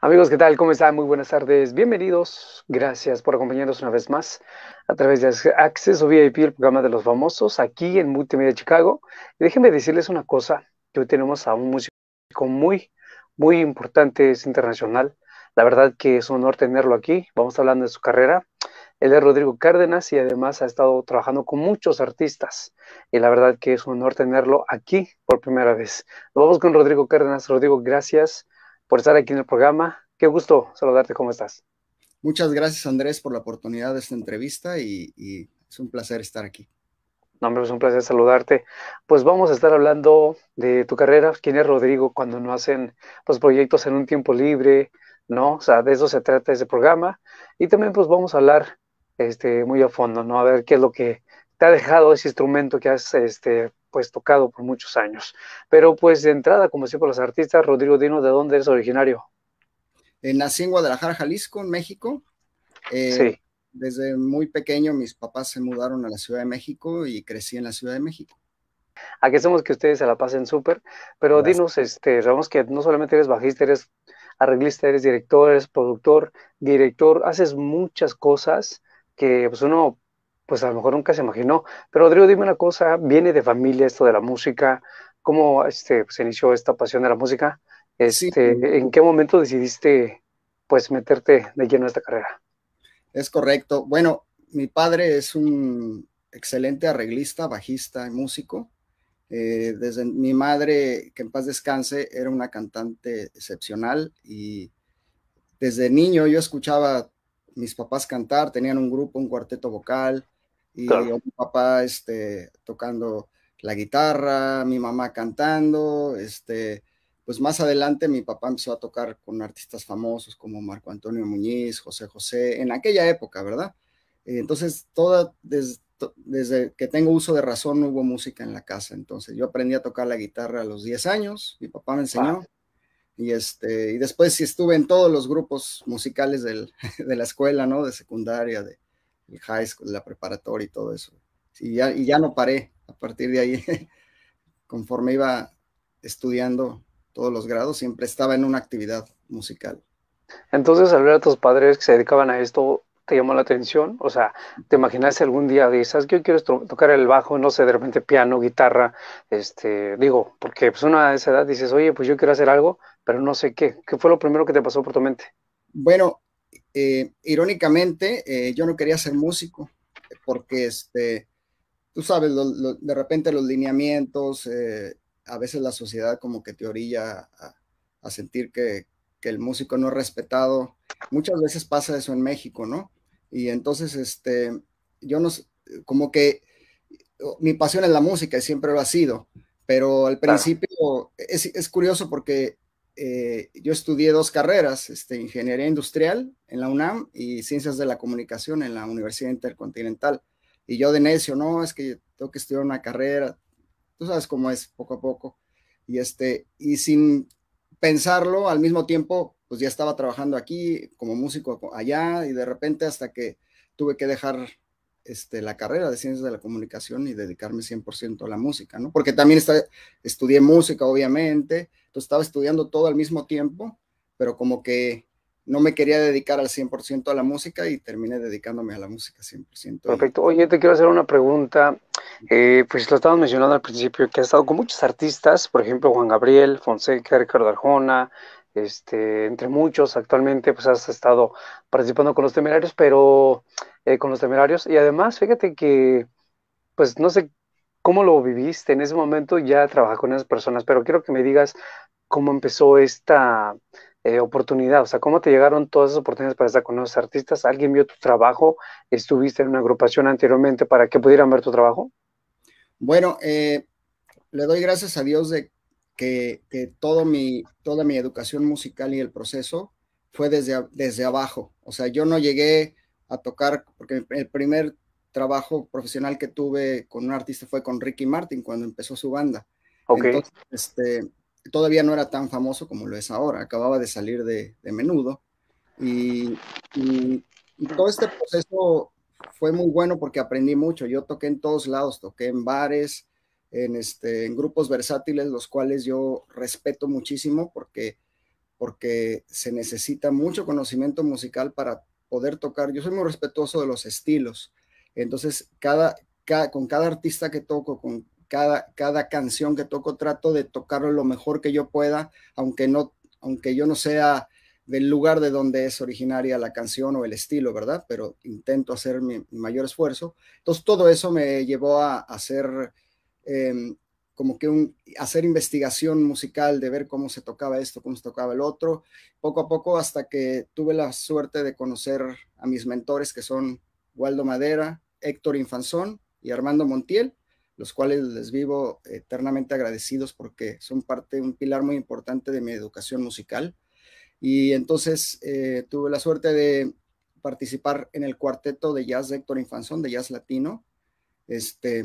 Amigos, ¿qué tal? ¿Cómo están? Muy buenas tardes. Bienvenidos. Gracias por acompañarnos una vez más a través de Acceso VIP, el programa de los famosos, aquí en Multimedia Chicago. Y déjenme decirles una cosa. Que hoy tenemos a un músico muy, muy importante, es internacional. La verdad que es un honor tenerlo aquí. Vamos hablando de su carrera. Él es Rodrigo Cárdenas y además ha estado trabajando con muchos artistas. Y la verdad que es un honor tenerlo aquí por primera vez. vamos con Rodrigo Cárdenas. Rodrigo, gracias por estar aquí en el programa. Qué gusto saludarte, ¿cómo estás? Muchas gracias, Andrés, por la oportunidad de esta entrevista y, es un placer estar aquí. No, hombre, es un placer saludarte. Pues vamos a estar hablando de tu carrera, quién es Rodrigo cuando no hacen los proyectos en un tiempo libre, ¿no? O sea, de eso se trata ese programa. Y también pues vamos a hablar este, muy a fondo, ¿no? A ver qué es lo que te ha dejado ese instrumento que has este, pues tocado por muchos años. Pero pues de entrada, como siempre los artistas, Rodrigo Dino, ¿de dónde eres originario? Eh, nací en Guadalajara, Jalisco, en México. Eh, sí. Desde muy pequeño mis papás se mudaron a la Ciudad de México y crecí en la Ciudad de México. Aquí somos que ustedes se la pasen súper, pero dinos, este, sabemos que no solamente eres bajista, eres arreglista, eres director, eres productor, director, haces muchas cosas que pues uno pues a lo mejor nunca se imaginó. Pero Rodrigo, dime una cosa, ¿viene de familia esto de la música? ¿Cómo este, se inició esta pasión de la música? Este, ¿En qué momento decidiste pues meterte de lleno a esta carrera? Es correcto. Bueno, mi padre es un excelente arreglista, bajista y músico. Eh, desde mi madre, que en paz descanse, era una cantante excepcional y desde niño yo escuchaba a mis papás cantar, tenían un grupo, un cuarteto vocal, y mi papá este, tocando la guitarra, mi mamá cantando, este, pues más adelante mi papá empezó a tocar con artistas famosos como Marco Antonio Muñiz, José José, en aquella época, ¿verdad? Eh, entonces, toda, desde, que tengo uso de razón no hubo música en la casa, entonces yo aprendí a tocar la guitarra a los 10 años, mi papá me enseñó. Y, este, y después sí estuve en todos los grupos musicales del, de la escuela, ¿no? De secundaria, de, high school, la preparatoria y todo eso. Y ya, no paré a partir de ahí. Conforme iba estudiando todos los grados, siempre estaba en una actividad musical. Entonces, al ver a tus padres que se dedicaban a esto, ¿te llamó la atención? O sea, ¿te imaginaste algún día dices, que yo quiero tocar el bajo, no sé, de repente piano, guitarra? Este, digo, porque pues una de esa edad dices, oye, pues yo quiero hacer algo, pero no sé qué. ¿Qué fue lo primero que te pasó por tu mente? Bueno, eh, irónicamente, eh, yo no quería ser músico, porque este, tú sabes, de repente los lineamientos, eh, a veces la sociedad como que te orilla a, sentir que, el músico no es respetado. Muchas veces pasa eso en México, ¿no? Y entonces, este, yo no, como que mi pasión es la música y siempre lo ha sido, pero al principio es, es curioso porque eh, yo estudié dos carreras, este, ingeniería industrial en la UNAM y ciencias de la comunicación en la Universidad Intercontinental. Y yo de necio, no, es que tengo que estudiar una carrera, tú sabes cómo es, poco a poco. Y, este, y sin pensarlo, al mismo tiempo, pues ya estaba trabajando aquí como músico allá y de repente hasta que tuve que dejar este, la carrera de ciencias de la comunicación y dedicarme 100% a la música, ¿no? Porque también estudié música, obviamente, estaba estudiando todo al mismo tiempo, pero como que no me quería dedicar al 100% a la música y terminé dedicándome a la música 100%. Perfecto. Oye, te quiero hacer una pregunta. Eh, pues lo estabas mencionando al principio, que has estado con muchos artistas, por ejemplo, Juan Gabriel, Fonseca, Ricardo Arjona, este, entre muchos actualmente, pues has estado participando con los temerarios, pero eh, con los temerarios. Y además, fíjate que, pues no sé cómo lo viviste en ese momento, ya trabajar con esas personas, pero quiero que me digas cómo empezó esta eh, oportunidad? O sea, ¿cómo te llegaron todas esas oportunidades para estar con los artistas? ¿Alguien vio tu trabajo? ¿Estuviste en una agrupación anteriormente para que pudieran ver tu trabajo? Bueno, eh, le doy gracias a Dios de que, todo mi, toda mi educación musical y el proceso fue desde, desde abajo. O sea, yo no llegué a tocar, porque el primer trabajo profesional que tuve con un artista fue con Ricky Martin cuando empezó su banda. Okay. Entonces, este, todavía no era tan famoso como lo es ahora, acababa de salir de, menudo. Y, todo este proceso fue muy bueno porque aprendí mucho. Yo toqué en todos lados, toqué en bares, en, este, en grupos versátiles, los cuales yo respeto muchísimo porque, porque se necesita mucho conocimiento musical para poder tocar. Yo soy muy respetuoso de los estilos. Entonces, cada, cada con cada artista que toco, con cada, canción que toco trato de tocarlo lo mejor que yo pueda, aunque, no, aunque yo no sea del lugar de donde es originaria la canción o el estilo, ¿verdad? Pero intento hacer mi, mayor esfuerzo. Entonces, todo eso me llevó a, hacer em, como que un, hacer investigación musical, de ver cómo se tocaba esto, cómo se tocaba el otro, poco a poco hasta que tuve la suerte de conocer a mis mentores que son Waldo Madera, Héctor Infanzón y Armando Montiel, los cuales les vivo eternamente agradecidos porque son parte, un pilar muy importante de mi educación musical. Y entonces eh, tuve la suerte de participar en el cuarteto de jazz de Héctor Infanzón, de jazz latino. Este,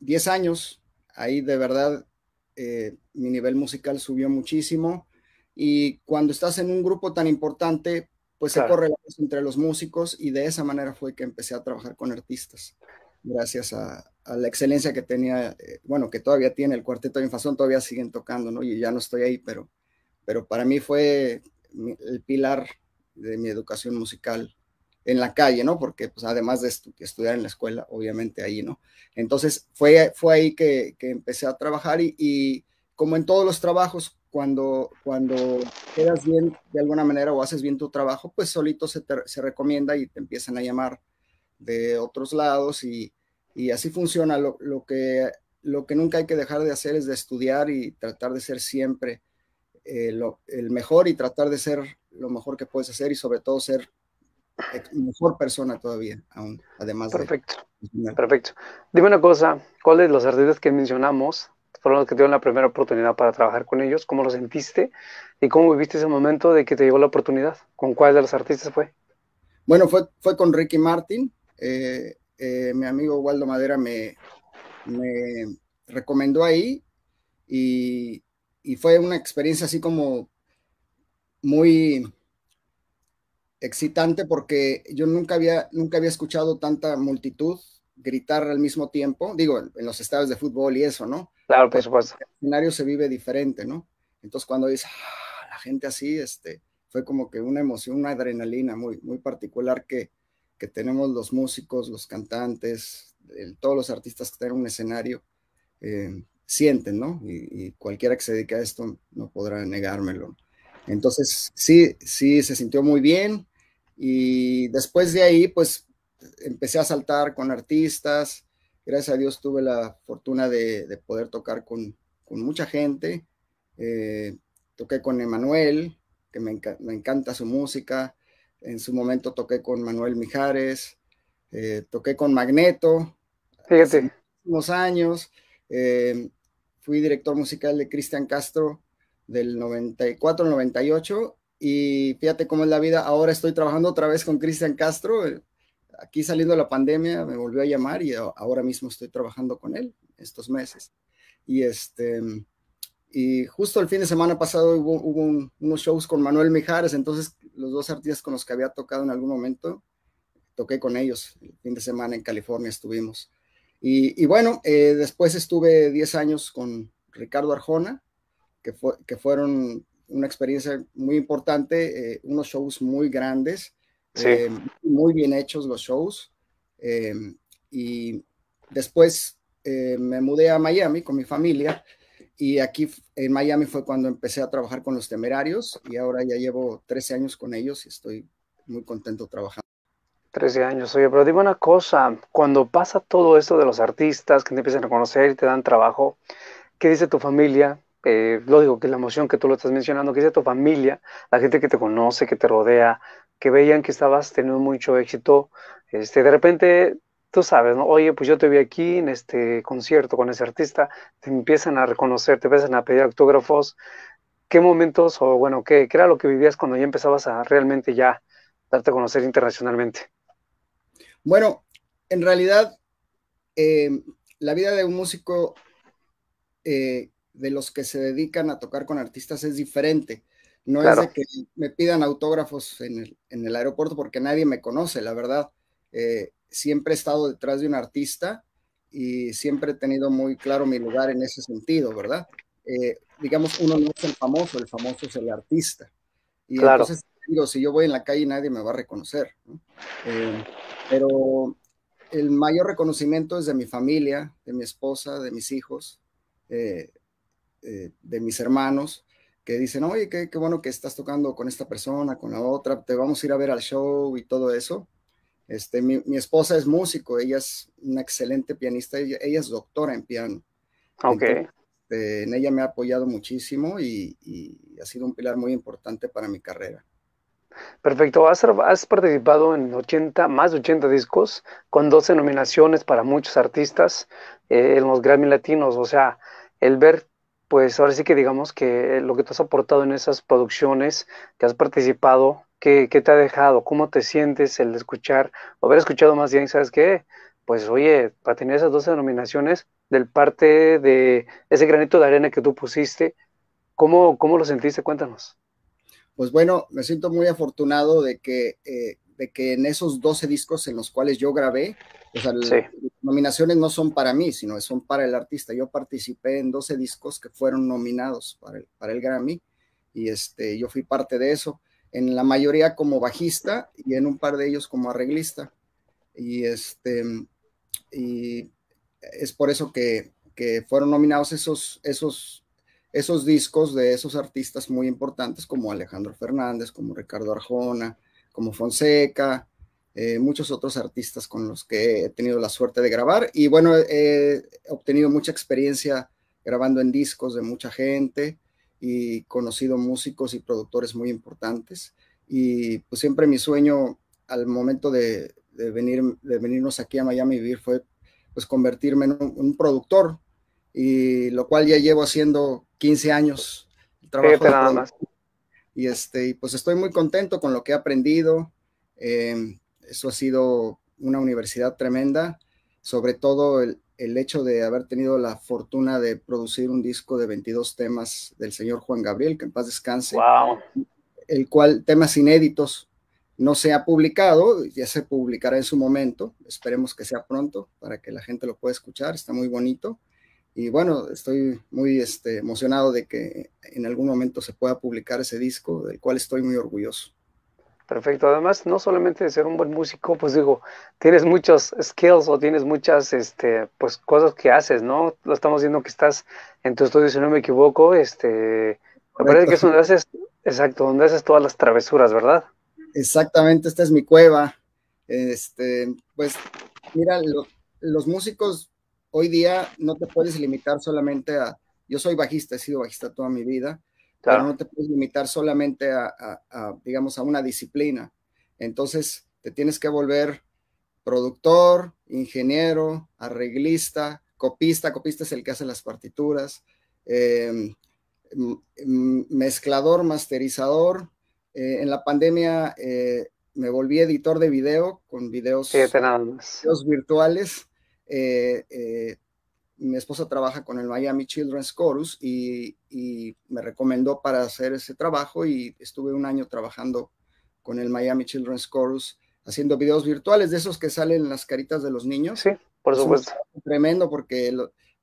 10 años, ahí de verdad eh, mi nivel musical subió muchísimo. Y cuando estás en un grupo tan importante, pues se corre entre los músicos y de esa manera fue que empecé a trabajar con artistas, gracias a, la excelencia que tenía, eh, bueno, que todavía tiene el cuarteto de infazón, todavía siguen tocando, ¿no? Y ya no estoy ahí, pero, pero para mí fue el pilar de mi educación musical en la calle, ¿no? Porque pues, además de estudiar en la escuela, obviamente ahí, ¿no? Entonces fue, fue ahí que, empecé a trabajar y, como en todos los trabajos, cuando, cuando quedas bien de alguna manera o haces bien tu trabajo, pues solito se, se recomienda y te empiezan a llamar de otros lados y, y así funciona. Lo, que, lo que nunca hay que dejar de hacer es de estudiar y tratar de ser siempre eh, lo, el mejor y tratar de ser lo mejor que puedes hacer y sobre todo ser mejor persona todavía, aún, además. Perfecto. Perfecto. Dime una cosa, ¿cuáles de los artistas que mencionamos fueron los que tuvieron la primera oportunidad para trabajar con ellos? ¿Cómo lo sentiste? ¿Y cómo viviste ese momento de que te llegó la oportunidad? ¿Con cuál de los artistas fue? Bueno, fue, fue con Ricky Martin. Eh, eh, mi amigo Waldo Madera me, me recomendó ahí y, fue una experiencia así como muy excitante porque yo nunca había, nunca había escuchado tanta multitud gritar al mismo tiempo, digo, en los estados de fútbol y eso, ¿no? Claro, por supuesto. El escenario se vive diferente, ¿no? Entonces cuando dice ah, la gente así, este, fue como que una emoción, una adrenalina muy, muy particular que, que tenemos los músicos, los cantantes, todos los artistas que tienen un escenario, eh, sienten, ¿no? Y, cualquiera que se dedique a esto no podrá negármelo. Entonces, sí, sí, se sintió muy bien. Y después de ahí, pues, empecé a saltar con artistas. Gracias a Dios tuve la fortuna de, poder tocar con, mucha gente. Eh, toqué con Emanuel, que me encanta su música en su momento toqué con Manuel Mijares, eh, toqué con Magneto. Unos años. Eh, fui director musical de Cristian Castro del 94 al 98 y fíjate cómo es la vida. Ahora estoy trabajando otra vez con Cristian Castro. Aquí saliendo de la pandemia me volvió a llamar y ahora mismo estoy trabajando con él estos meses. Y este, y justo el fin de semana pasado hubo, unos shows con Manuel Mijares, entonces los dos artistas con los que había tocado en algún momento, toqué con ellos. El fin de semana en California estuvimos. Y, bueno, eh, después estuve 10 años con Ricardo Arjona, que, fue, que fueron una experiencia muy importante, eh, unos shows muy grandes, eh, muy bien hechos los shows. y después me mudé a Miami con mi familia y aquí en Miami fue cuando empecé a trabajar con los temerarios y ahora ya llevo 13 años con ellos y estoy muy contento trabajando. 13 años, oye, pero dime una cosa, cuando pasa todo esto de los artistas que te empiezan a conocer y te dan trabajo, ¿qué dice tu familia? Eh, lo digo que es la emoción que tú lo estás mencionando, ¿qué dice tu familia? La gente que te conoce, que te rodea, que veían que estabas teniendo mucho éxito, este, de repente tú sabes, ¿no? Oye, pues yo te vi aquí en este concierto con ese artista, te empiezan a reconocer, te empiezan a pedir autógrafos. ¿Qué momentos o, bueno, qué, qué era lo que vivías cuando ya empezabas a realmente ya darte a conocer internacionalmente? Bueno, en realidad, em, la vida de un músico eh, de los que se dedican a tocar con artistas es diferente. No es de que me pidan autógrafos en el, aeropuerto porque nadie me conoce, la verdad. Eh, siempre he estado detrás de un artista y siempre he tenido muy claro mi lugar en ese sentido, ¿verdad? Eh, digamos, uno no es el famoso, el famoso es el artista. Y entonces, digo, si yo voy en la calle nadie me va a reconocer, eh, pero el mayor reconocimiento es de mi familia, de mi esposa, de mis hijos, eh, de mis hermanos, que dicen, oye, qué, qué bueno que estás tocando con esta persona, con la otra, te vamos a ir a ver al show y todo eso. Este, mi, esposa es músico, ella es una excelente pianista, ella, es doctora en piano. Ok. Este, en ella me ha apoyado muchísimo y, ha sido un pilar muy importante para mi carrera. Perfecto, has, has participado en 80, más de 80 discos, con 12 nominaciones para muchos artistas eh, en los Grammy Latinos, o sea, el ver pues ahora sí que digamos que lo que tú has aportado en esas producciones, que has participado, ¿Qué, ¿Qué, te ha dejado? ¿Cómo te sientes el escuchar, o haber escuchado más bien, ¿sabes qué? Pues oye, para tener esas 12 nominaciones del parte de ese granito de arena que tú pusiste, ¿cómo, cómo lo sentiste? Cuéntanos. Pues bueno, me siento muy afortunado de que, eh, de que en esos 12 discos en los cuales yo grabé, las nominaciones no son para mí, sino son para el artista. Yo participé en 12 discos que fueron nominados para el, para el Grammy y este, yo fui parte de eso en la mayoría como bajista y en un par de ellos como arreglista. Y, este, y es por eso que, fueron nominados esos, esos, esos discos de esos artistas muy importantes como Alejandro Fernández, como Ricardo Arjona, como Fonseca, eh, muchos otros artistas con los que he tenido la suerte de grabar. Y bueno, he obtenido mucha experiencia grabando en discos de mucha gente y conocido músicos y productores muy importantes. Y pues siempre mi sueño al momento de, venir, de venirnos aquí a Miami vivir fue pues convertirme en un, productor, y lo cual ya llevo haciendo 15 años. Este, y pues estoy muy contento con lo que he aprendido. Eh, eso ha sido una universidad tremenda, sobre todo el, el hecho de haber tenido la fortuna de producir un disco de 22 temas del señor Juan Gabriel, que en paz descanse, el cual temas inéditos no se ha publicado, ya se publicará en su momento, esperemos que sea pronto para que la gente lo pueda escuchar, está muy bonito. Y bueno, estoy muy este, emocionado de que en algún momento se pueda publicar ese disco, del cual estoy muy orgulloso. Perfecto. Además, no solamente de ser un buen músico, pues digo, tienes muchos skills o tienes muchas este, pues, cosas que haces, ¿no? Lo estamos viendo que estás en tu estudio, si no me equivoco, este, me parece que es donde haces, exacto, donde haces todas las travesuras, ¿verdad? Exactamente, esta es mi cueva. Este, pues, mira, los músicos hoy día no te puedes limitar solamente a, yo soy bajista, he sido bajista toda mi vida, Claro. no te puedes limitar solamente a, digamos, a una disciplina. Entonces, te tienes que volver productor, ingeniero, arreglista, copista. Copista es el que hace las partituras. Em, mezclador, masterizador. Eh, en la pandemia eh, me volví editor de video con videos, videos virtuales. Eh, mi esposa trabaja con el Miami Children's Chorus y, me recomendó para hacer ese trabajo y estuve un año trabajando con el Miami Children's Chorus haciendo videos virtuales de esos que salen en las caritas de los niños. Sí, por supuesto. tremendo porque,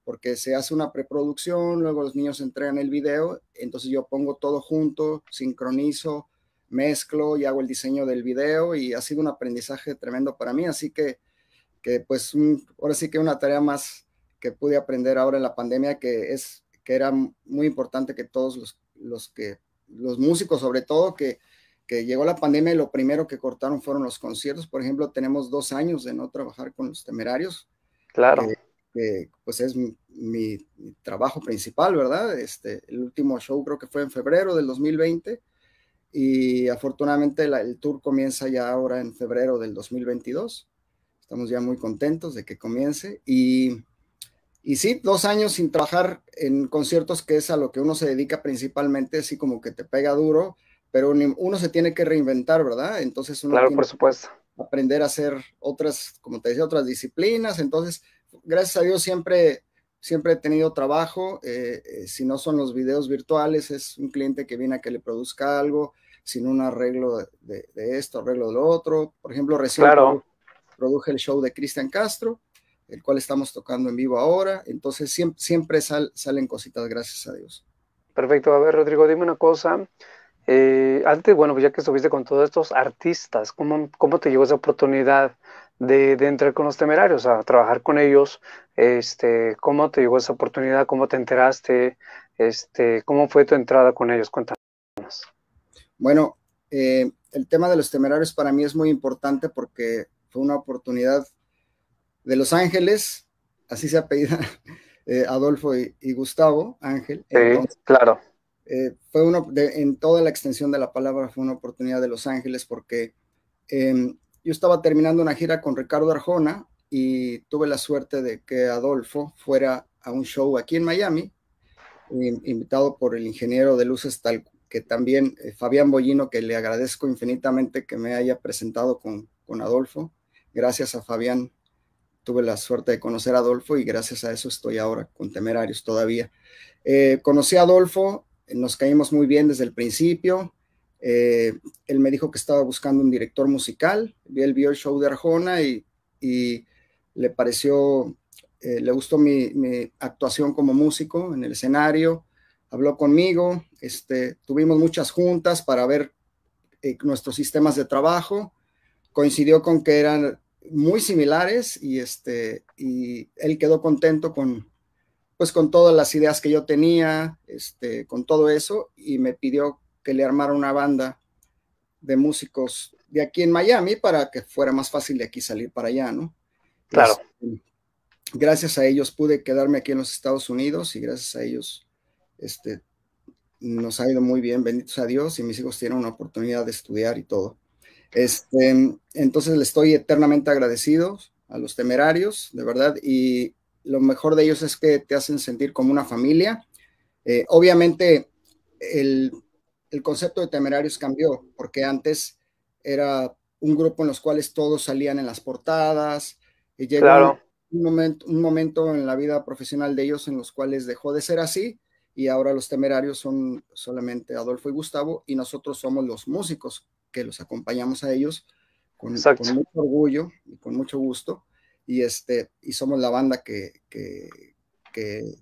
porque se hace una preproducción, luego los niños entregan el video, entonces yo pongo todo junto, sincronizo, mezclo y hago el diseño del video y ha sido un aprendizaje tremendo para mí, así que, pues ahora sí que una tarea más que pude aprender ahora en la pandemia, que es que era muy importante que todos los, los que, los músicos sobre todo, que, que llegó la pandemia y lo primero que cortaron fueron los conciertos. Por ejemplo, tenemos dos años de no trabajar con los temerarios. Claro. Que, pues es mi, trabajo principal, ¿verdad? Este, el último show creo que fue en febrero del 2020 y afortunadamente el tour comienza ya ahora en febrero del 2022. Estamos ya muy contentos de que comience y y sí, dos años sin trabajar en conciertos, que es a lo que uno se dedica principalmente, así como que te pega duro, pero uno se tiene que reinventar, ¿verdad? Entonces uno tiene Que aprender a hacer otras, como te decía, otras disciplinas. Entonces, gracias a Dios siempre, siempre he tenido trabajo. Eh, eh, si no son los videos virtuales, es un cliente que viene a que le produzca algo, sin un arreglo de, esto, arreglo de lo otro. Por ejemplo, recién produje el show de Cristian Castro el cual estamos tocando en vivo ahora. Entonces siempre, salen cositas, gracias a Dios. Perfecto. A ver, Rodrigo, dime una cosa. Eh, antes, bueno, pues ya que estuviste con todos estos artistas, ¿cómo, cómo te llegó esa oportunidad de, de, entrar con los temerarios, a trabajar con ellos? Este, ¿Cómo te llegó esa oportunidad? ¿Cómo te enteraste? Este, ¿Cómo fue tu entrada con ellos? Cuéntanos. Bueno, eh, el tema de los temerarios para mí es muy importante porque fue una oportunidad de Los Ángeles, así se apellida eh, Adolfo y, Gustavo Ángel. Sí, claro. Eh, fue uno en toda la extensión de la palabra fue una oportunidad de Los Ángeles porque em, yo estaba terminando una gira con Ricardo Arjona y tuve la suerte de que Adolfo fuera a un show aquí en Miami, invitado por el ingeniero de luces tal que también eh, Fabián Bollino, que le agradezco infinitamente que me haya presentado con Adolfo. Gracias a Fabián tuve la suerte de conocer a Adolfo y gracias a eso estoy ahora con Temerarios todavía. Eh, conocí a Adolfo, eh, nos caímos muy bien desde el principio. Eh, él me dijo que estaba buscando un director musical, él vio el show de Arjona y, le pareció, le gustó mi, actuación como músico en el escenario, habló conmigo, este, tuvimos muchas juntas para ver nuestros sistemas de trabajo, coincidió con que eran muy similares y, este, y él quedó contento con, pues, con todas las ideas que yo tenía, este, con todo eso, y me pidió que le armara una banda de músicos de aquí en Miami para que fuera más fácil de aquí salir para allá, ¿no? Claro. Este, gracias a ellos pude quedarme aquí en los Estados Unidos y gracias a ellos este, nos ha ido muy bien, benditos a Dios, y mis hijos tienen una oportunidad de estudiar y todo. Este, entonces le estoy eternamente agradecido a los temerarios, de verdad, y lo mejor de ellos es que te hacen sentir como una familia. Eh, obviamente, el, concepto de temerarios cambió, porque antes era un grupo en los cuales todos salían en las portadas, y llegó un momento en la vida profesional de ellos en los cuales dejó de ser así, y ahora los temerarios son solamente Adolfo y Gustavo, y nosotros somos los músicos, que los acompañamos a ellos con, con, mucho orgullo y con mucho gusto. Y, este, y somos la banda que, que,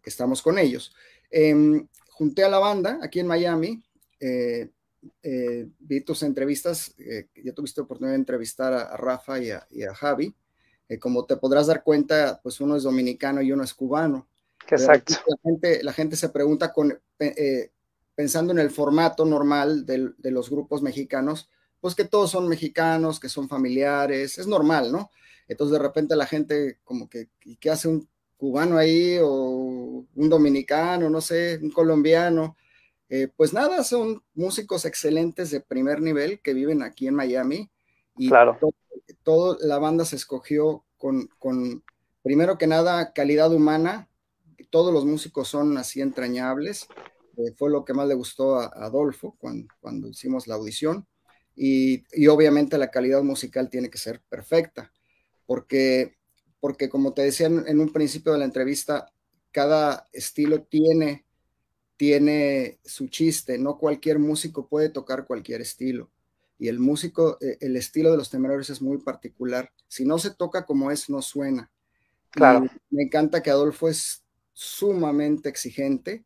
estamos con ellos. Em, junté a la banda aquí en Miami. vi eh, eh, tus entrevistas. Eh, ya tuviste oportunidad de entrevistar a, Rafa y a, Javi. como te podrás dar cuenta, pues uno es dominicano y uno es cubano. Exacto. La gente, la gente se pregunta con, pensando en el formato normal de los grupos mexicanos, pues que todos son mexicanos, que son familiares, es normal, ¿no? Entonces de repente la gente como que, ¿qué hace un cubano ahí o un dominicano, no sé, un colombiano? Eh, pues nada, son músicos excelentes de primer nivel que viven aquí en Miami y claro. todo, la banda se escogió con, con, primero que nada, calidad humana. Todos los músicos son así entrañables. Eh, fue lo que más le gustó a, a Adolfo cuando, cuando hicimos la audición y, obviamente la calidad musical tiene que ser perfecta, porque, porque como te decía en, un principio de la entrevista, cada estilo tiene, tiene su chiste, no cualquier músico puede tocar cualquier estilo. Y el músico, eh, el estilo de los temerarios es muy particular. Si no se toca como es, no suena. me encanta que Adolfo es sumamente exigente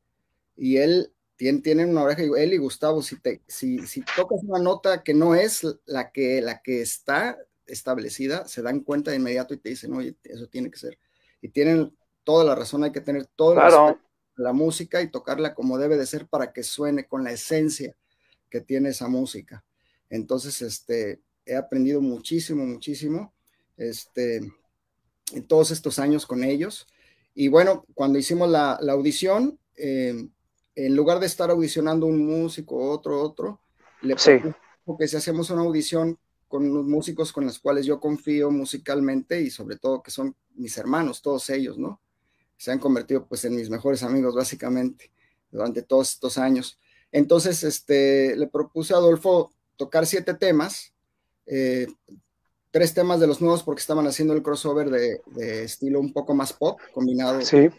y él tienen, una oreja, él y Gustavo, si, te, si, tocas una nota que no es la que, la que está establecida, se dan cuenta de inmediato y te dicen, oye, eso tiene que ser. Y tienen toda la razón, hay que tener toda la música y tocarla como debe de ser para que suene con la esencia que tiene esa música. Entonces, este, he aprendido muchísimo, muchísimo, este, en todos estos años con ellos. Y bueno, cuando hicimos la, audición, eh, en lugar de estar audicionando un músico, otro, otro, le propuse porque si hacemos una audición con los músicos con los cuales yo confío musicalmente y sobre todo que son mis hermanos, todos ellos, ¿no? Se han convertido pues en mis mejores amigos básicamente durante todos estos años. Entonces, este, le propuse a Adolfo tocar siete temas, eh, tres temas de los nuevos porque estaban haciendo el crossover de, estilo un poco más pop, combinado sí,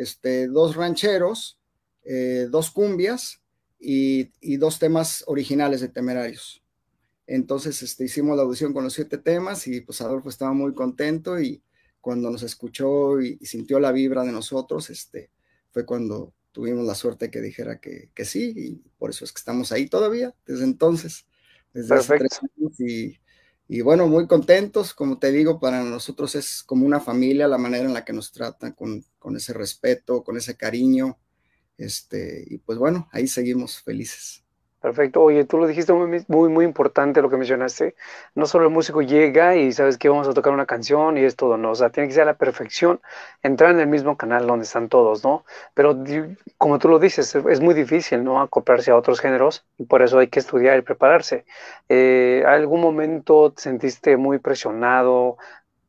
este, dos rancheros, eh, dos cumbias y, dos temas originales de Temerarios. Entonces este, hicimos la audición con los siete temas y pues Adolfo estaba muy contento y cuando nos escuchó y, sintió la vibra de nosotros, este, fue cuando tuvimos la suerte que dijera que, sí y por eso es que estamos ahí todavía desde entonces, desde hace tres años y y bueno, muy contentos, como te digo, para nosotros es como una familia la manera en la que nos tratan, con, con ese respeto, con ese cariño. Este, y pues bueno, ahí seguimos felices. Perfecto. Oye, tú lo dijiste muy, muy, importante lo que mencionaste. No solo el músico llega y sabes que vamos a tocar una canción y es todo, no. O sea, tiene que ser a la perfección, entrar en el mismo canal donde están todos, ¿no? Pero como tú lo dices, es muy difícil, ¿no? Acoplarse a otros géneros y por eso hay que estudiar y prepararse. Eh, ¿Algún momento te sentiste muy presionado?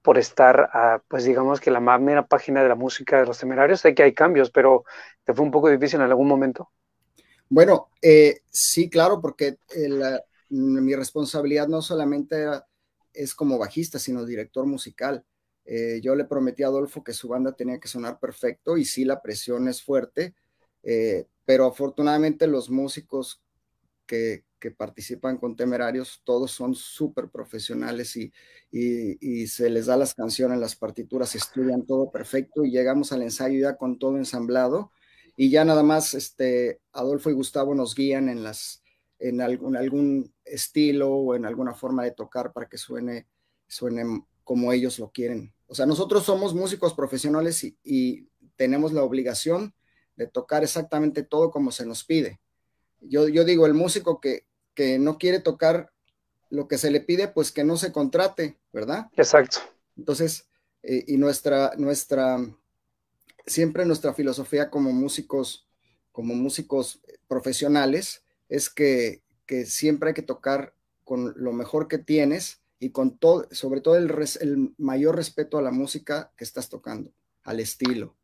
por estar, a, pues digamos que la mera página de la música de los temerarios. Sé que hay cambios, pero ¿te fue un poco difícil en algún momento? Bueno, eh, sí, claro, porque eh, mi responsabilidad no solamente es como bajista, sino director musical. Eh, yo le prometí a Adolfo que su banda tenía que sonar perfecto y sí, la presión es fuerte, pero afortunadamente los músicos que, participan con Temerarios, todos son súper profesionales y, y, se les da las canciones, las partituras, estudian todo perfecto y llegamos al ensayo ya con todo ensamblado y ya nada más este, Adolfo y Gustavo nos guían en, las, en algún, algún estilo o en alguna forma de tocar para que suene, suene como ellos lo quieren. O sea, nosotros somos músicos profesionales y, tenemos la obligación de tocar exactamente todo como se nos pide. Yo, yo digo, el músico que, que no quiere tocar lo que se le pide, pues que no se contrate, ¿verdad? Exacto. Entonces, eh, y nuestra, nuestra siempre nuestra filosofía como músicos, como músicos profesionales, es que, siempre hay que tocar con lo mejor que tienes y con todo, sobre todo el, mayor respeto a la música que estás tocando, al estilo.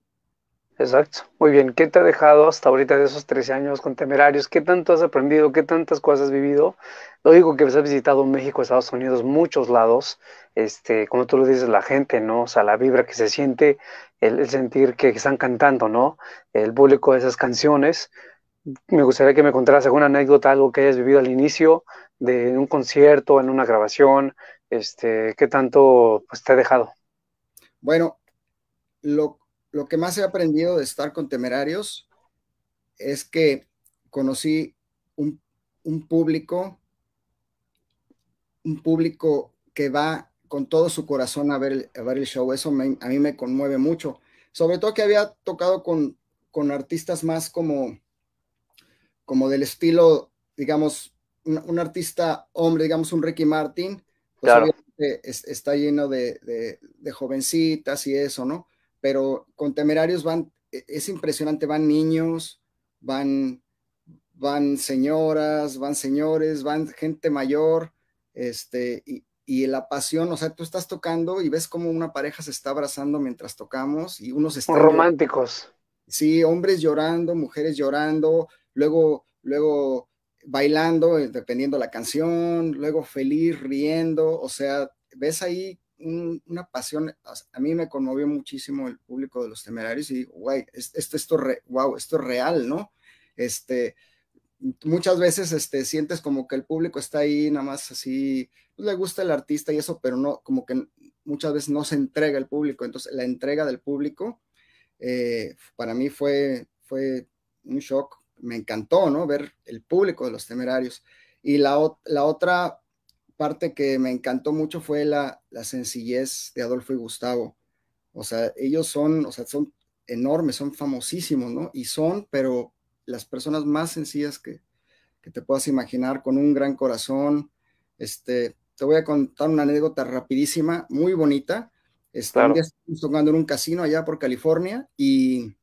Exacto. Muy bien. ¿Qué te ha dejado hasta ahorita de esos 13 años con Temerarios? ¿Qué tanto has aprendido? ¿Qué tantas cosas has vivido? Lo digo que has visitado México, Estados Unidos, muchos lados. Este, como tú lo dices, la gente, ¿no? O la vibra que se siente el, sentir que están cantando, ¿no? El público de esas canciones. Me gustaría que me contaras alguna anécdota, algo que hayas vivido al inicio de un concierto, en una grabación, este, ¿qué tanto pues, te ha dejado? Bueno, lo, que más he aprendido de estar con temerarios es que conocí un, un público, un público que va con todo su corazón a ver, el, ver el show. Eso a mí me conmueve mucho. Sobre todo que había tocado con, con artistas más como, como del estilo, digamos, un, artista hombre, digamos un Ricky Martin, pues claro. está lleno de, de, de, jovencitas y eso, ¿no? Pero con temerarios van, e, es impresionante, van niños, van, van señoras, van señores, van gente mayor, este, y, y la pasión, o sea, tú estás tocando y ves como una pareja se está abrazando mientras tocamos y unos están románticos. Sí, hombres llorando, mujeres llorando, luego luego bailando eh, dependiendo la canción, luego feliz riendo, o sea, ves ahí una pasión, a mí me conmovió muchísimo el público de los temerarios y guay, esto, esto, wow, esto es real, ¿no? Este, muchas veces este, sientes como que el público está ahí, nada más así, pues, le gusta el artista y eso, pero no, como que muchas veces no se entrega el público. Entonces, la entrega del público eh, para mí fue, fue un shock. Me encantó, ¿no? Ver el público de los temerarios. Y la, la otra parte que me encantó mucho fue la, la sencillez de Adolfo y Gustavo. O sea, ellos son, o sea, son enormes, son famosísimos, ¿no? Y son, pero las personas más sencillas que, te puedas imaginar, con un gran corazón. Este, te voy a contar una anécdota rapidísima, muy bonita. Este, claro. tocando en un casino allá por California y,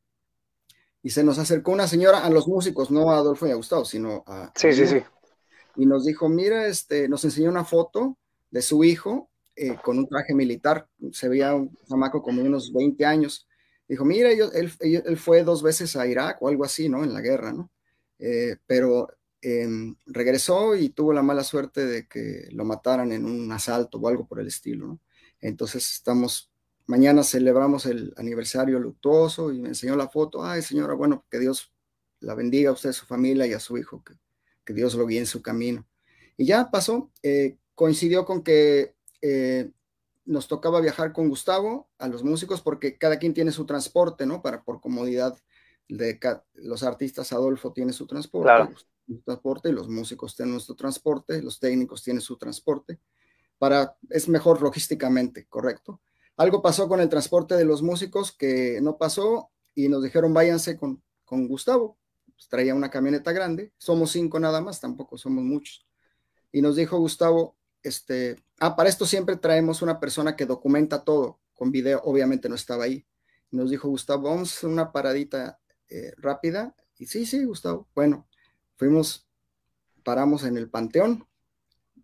y, se nos acercó una señora a los músicos, no a Adolfo y a Gustavo, sino a... Sí, sí, sí. Y nos dijo, mira, este, nos enseñó una foto de su hijo eh, con un traje militar, se veía un chamaco como de unos 20 años dijo, mira, él, fue dos veces a Irak o algo así, ¿no? En la guerra, ¿no? Eh, pero em, regresó y tuvo la mala suerte de que lo mataran en un asalto o algo por el estilo, ¿no? Entonces estamos, mañana celebramos el aniversario luctuoso y me enseñó la foto, ay señora, bueno, que Dios la bendiga a usted, a su familia y a su hijo, que, Dios lo guíe en su camino. Y ya pasó, eh, coincidió con que eh, nos tocaba viajar con Gustavo, a los músicos, porque cada quien tiene su transporte, ¿no? Para, por comodidad de los artistas, Adolfo tiene su transporte, transporte, los músicos tienen nuestro transporte, los técnicos tienen su transporte, para, es mejor logísticamente, ¿correcto? Algo pasó con el transporte de los músicos que no pasó y nos dijeron váyanse con, con Gustavo, pues, traía una camioneta grande, somos cinco nada más, tampoco somos muchos. Y nos dijo Gustavo, este, ah, para esto siempre traemos una persona que documenta todo con video, obviamente no estaba ahí. Nos dijo Gustavo, vamos a una paradita eh, rápida. Y sí, sí, Gustavo. Bueno, fuimos, paramos en el Panteón,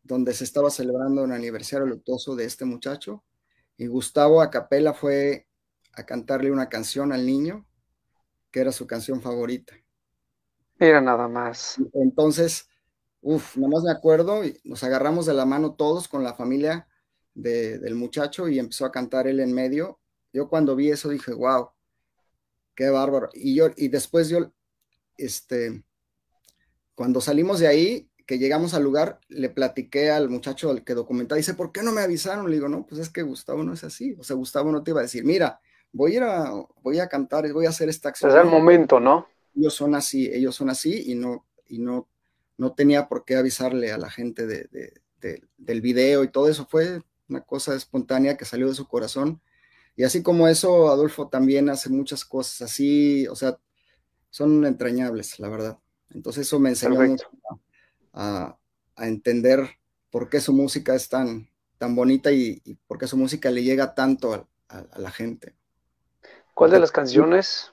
donde se estaba celebrando un aniversario luctuoso de este muchacho. Y Gustavo a capela fue a cantarle una canción al niño, que era su canción favorita. Mira nada más. Entonces, Uf, nomás más me acuerdo, y nos agarramos de la mano todos con la familia del muchacho y empezó a cantar él en medio. Yo cuando vi eso dije, wow, qué bárbaro. Y yo, y después yo, este, cuando salimos de ahí, que llegamos al lugar, le platiqué al muchacho al que documentaba, dice, ¿por qué no me avisaron? Le digo, no, pues es que Gustavo no es así. O sea, Gustavo no te iba a decir, mira, voy a ir a, voy a cantar, voy a hacer esta acción. Es el momento, ¿no? Ellos son así, ellos son así y no, y no no tenía por qué avisarle a la gente del video y todo eso. Fue una cosa espontánea que salió de su corazón. Y así como eso, Adolfo también hace muchas cosas así, o sea, son entrañables, la verdad. Entonces eso me enseñó a, entender por qué su música es tan, tan bonita y, por qué su música le llega tanto a, a, la gente. ¿Cuál de pues las canciones,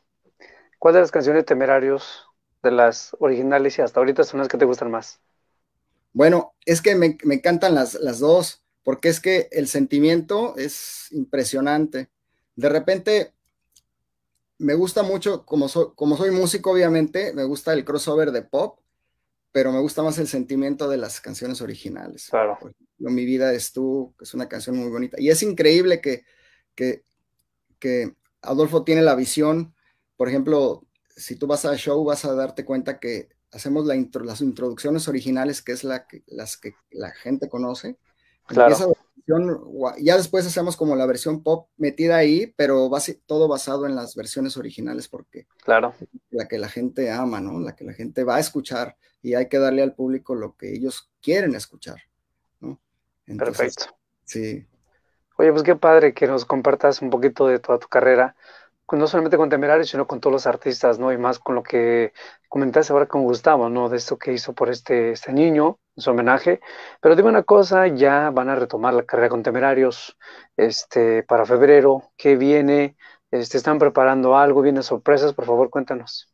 cuál de las canciones temerarios de las originales y hasta ahorita son las que te gustan más? Bueno, es que me, encantan las, dos, porque es que el sentimiento es impresionante. De repente, me gusta mucho, como soy, como soy músico, obviamente, me gusta el crossover de pop, pero me gusta más el sentimiento de las canciones originales. Claro. Mi vida es tú, que es una canción muy bonita. Y es increíble que, que, que Adolfo tiene la visión, por ejemplo, si tú vas al show vas a darte cuenta que hacemos las introducciones originales, que es la las que la gente conoce. Claro. ya después hacemos como la versión pop metida ahí, pero todo basado en las versiones originales, porque claro. la que la gente ama, ¿no? La que la gente va a escuchar y hay que darle al público lo que ellos quieren escuchar, ¿no? Perfecto. Sí. Oye, pues qué padre que nos compartas un poquito de toda tu carrera no solamente con Temerarios, sino con todos los artistas, ¿no? Y más con lo que comentaste ahora con Gustavo, ¿no? De esto que hizo por este, este niño, su homenaje. Pero dime una cosa, ya van a retomar la carrera con Temerarios este, para febrero. ¿Qué viene? Este, ¿Están preparando algo? ¿Vienen sorpresas? Por favor, cuéntanos.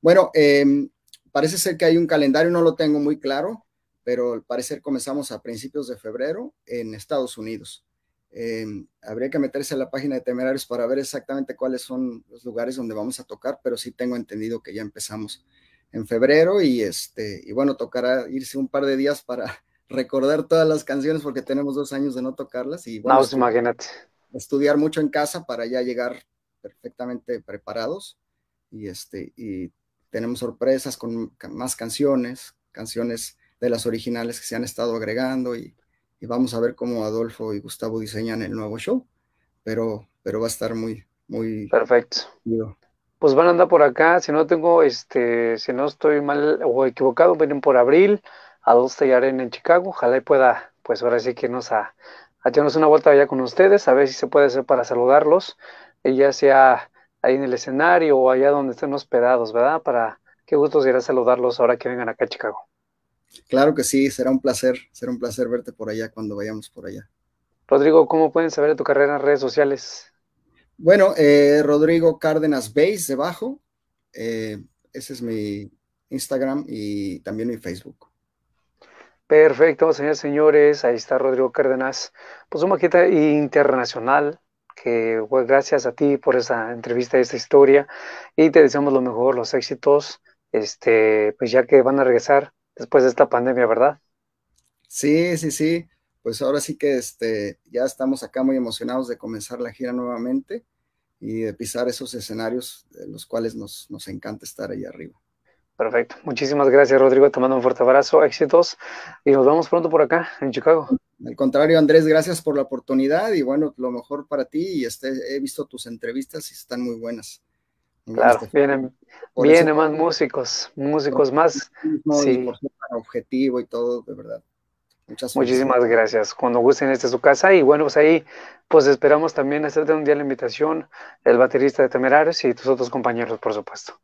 Bueno, em, parece ser que hay un calendario, no lo tengo muy claro, pero al parecer comenzamos a principios de febrero en Estados Unidos. Eh, habría que meterse a la página de Temerarios para ver exactamente cuáles son los lugares donde vamos a tocar, pero sí tengo entendido que ya empezamos en febrero y este y bueno, tocará irse un par de días para recordar todas las canciones porque tenemos dos años de no tocarlas y bueno, pues, imagínate. estudiar mucho en casa para ya llegar perfectamente preparados y este y tenemos sorpresas con más canciones, canciones de las originales que se han estado agregando y y vamos a ver cómo Adolfo y Gustavo diseñan el nuevo show, pero, pero va a estar muy, muy... Perfecto. Pues van a andar por acá, si no tengo, este, si no estoy mal o equivocado, vienen por abril, a dos Arena en Chicago, ojalá pueda, pues ahora sí que nos a, a una vuelta allá con ustedes, a ver si se puede hacer para saludarlos, ya sea ahí en el escenario o allá donde estén hospedados, ¿verdad? Para qué gusto será saludarlos ahora que vengan acá a Chicago. Claro que sí, será un placer, será un placer verte por allá cuando vayamos por allá. Rodrigo, ¿cómo pueden saber de tu carrera en redes sociales? Bueno, eh, Rodrigo Cárdenas Base debajo, eh, ese es mi Instagram y también mi Facebook. Perfecto, señores, señores, ahí está Rodrigo Cárdenas, pues un maqueta internacional, que gracias a ti por esa entrevista, y esta historia, y te deseamos lo mejor, los éxitos, este, pues ya que van a regresar después de esta pandemia, ¿verdad? Sí, sí, sí. Pues ahora sí que este, ya estamos acá muy emocionados de comenzar la gira nuevamente y de pisar esos escenarios de los cuales nos, encanta estar ahí arriba. Perfecto. Muchísimas gracias, Rodrigo. Te mando un fuerte abrazo, éxitos. Y nos vemos pronto por acá, en Chicago. Al contrario, Andrés, gracias por la oportunidad y bueno, lo mejor para ti. Y este, he visto tus entrevistas y están muy buenas. Claro, vienen, este, vienen más músicos, músicos más. Sí. Objetivo y todo, de verdad. Muchas Muchísimas gracias. Cuando gusten, esta es su casa. Y bueno, pues ahí, pues esperamos también hacerte un día la invitación, el baterista de Temerarios y tus otros compañeros, por supuesto.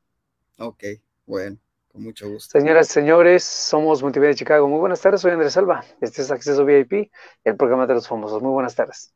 Ok, bueno, con mucho gusto. Señoras y señores, somos Multimedia de Chicago. Muy buenas tardes, soy Andrés Alba. Este es Acceso VIP, el programa de los famosos. Muy buenas tardes.